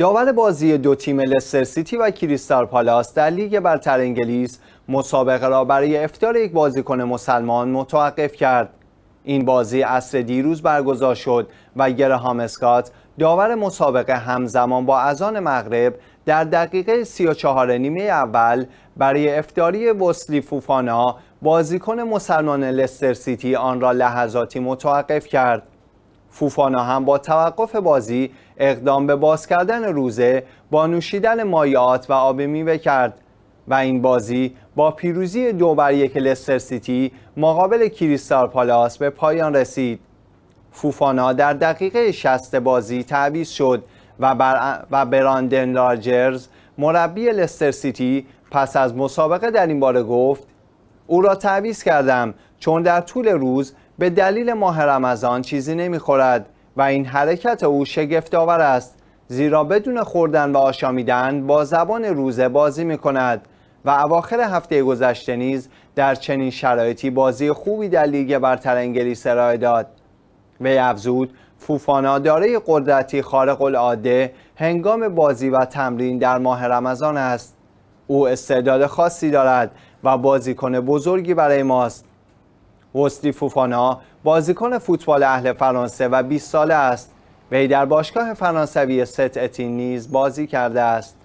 داور بازی دو تیم لستر سیتی و کریستال پالاس در لیگ برتر انگلیس مسابقه را برای افتار یک بازیکن مسلمان متوقف کرد. این بازی اصر دیروز برگزار شد و گرهام اسکات داور مسابقه همزمان با اذان مغرب در دقیقه 34 نیمه اول برای افتاری وسلی فوفانا بازیکن مسلمان لستر سیتی آن را لحظاتی متوقف کرد. فوفانا هم با توقف بازی اقدام به باز کردن روزه با نوشیدن مایعات و آب میوه کرد و این بازی با پیروزی دو بر یک لستر سیتی مقابل کریستال پالاس به پایان رسید. فوفانا در دقیقه شست بازی تعویض شد و, براندن لارجرز مربی لستر سیتی پس از مسابقه در این باره گفت او را تعویض کردم چون در طول روز به دلیل ماه رمضان چیزی نمیخورد و این حرکت او آور است زیرا بدون خوردن و آشامیدن با زبان روزه بازی می کند و اواخر هفته گذشته نیز در چنین شرایطی بازی خوبی در لیگ برتر انگلیس ارائه داد وی افزود فوفانا دارای قدرتی خارق العاده هنگام بازی و تمرین در ماه رمضان است او استعداد خاصی دارد و بازیکن بزرگی برای ماست وستی فوفانا بازیکن فوتبال اهل فرانسه و 20 ساله است وی در باشگاه فرانسوی ست اتین نیز بازی کرده است